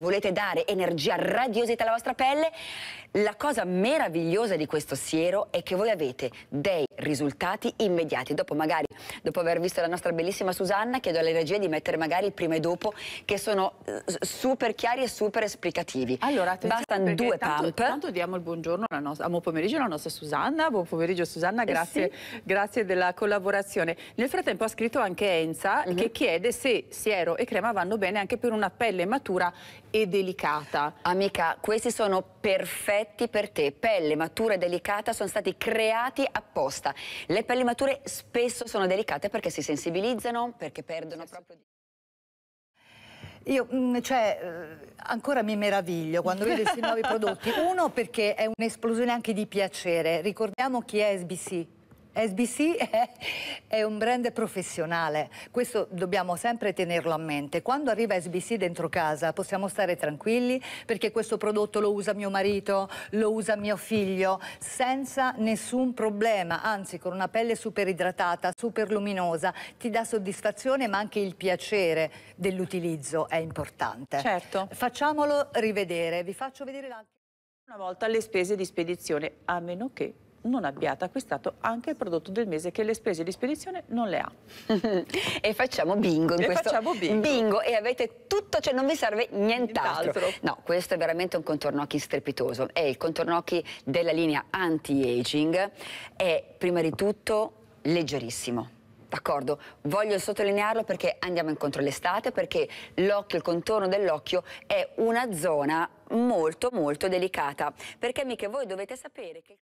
Volete dare energia radiosità alla vostra pelle? La cosa meravigliosa di questo siero è che voi avete dei risultati immediati. Dopo magari, dopo aver visto la nostra bellissima Susanna, chiedo alla regia di mettere magari il prima e dopo che sono eh, super chiari e super esplicativi. Allora, Bastano due pump. Tanto diamo il buongiorno alla nostra, buon pomeriggio alla nostra Susanna. Buon pomeriggio Susanna, eh, grazie, eh sì. grazie della collaborazione. Nel frattempo ha scritto anche Enza uh -huh. che mhm. chiede se siero e crema vanno bene anche per una pelle matura e delicata. Amica, questi sono perfetti per te. Pelle matura e delicata sono stati creati apposta. Le pelli mature spesso sono delicate perché si sensibilizzano, perché perdono proprio... Io, mm, cioè, eh, ancora mi meraviglio quando vedo questi nuovi prodotti. Uno perché è un'esplosione anche di piacere. Ricordiamo chi è SBC, SBC è, è, un brand professionale, questo dobbiamo sempre tenerlo a mente. Quando arriva SBC dentro casa possiamo stare tranquilli perché questo prodotto lo usa mio marito, lo usa mio figlio, senza nessun problema, anzi con una pelle super idratata, super luminosa, ti dà soddisfazione ma anche il piacere dell'utilizzo è importante. Certo. Facciamolo rivedere, vi faccio vedere l'altro. Una volta le spese di spedizione, a meno che non abbiate acquistato anche il prodotto del mese che le spese di spedizione non le ha. e facciamo bingo in e questo. facciamo bingo. bingo. e avete tutto, cioè non vi serve nient'altro. No, questo è veramente un contornocchi strepitoso. È il contornocchi della linea anti-aging. È prima di tutto leggerissimo. D'accordo, voglio sottolinearlo perché andiamo incontro all'estate, perché l'occhio, il contorno dell'occhio è una zona molto molto delicata, perché amiche voi dovete sapere che...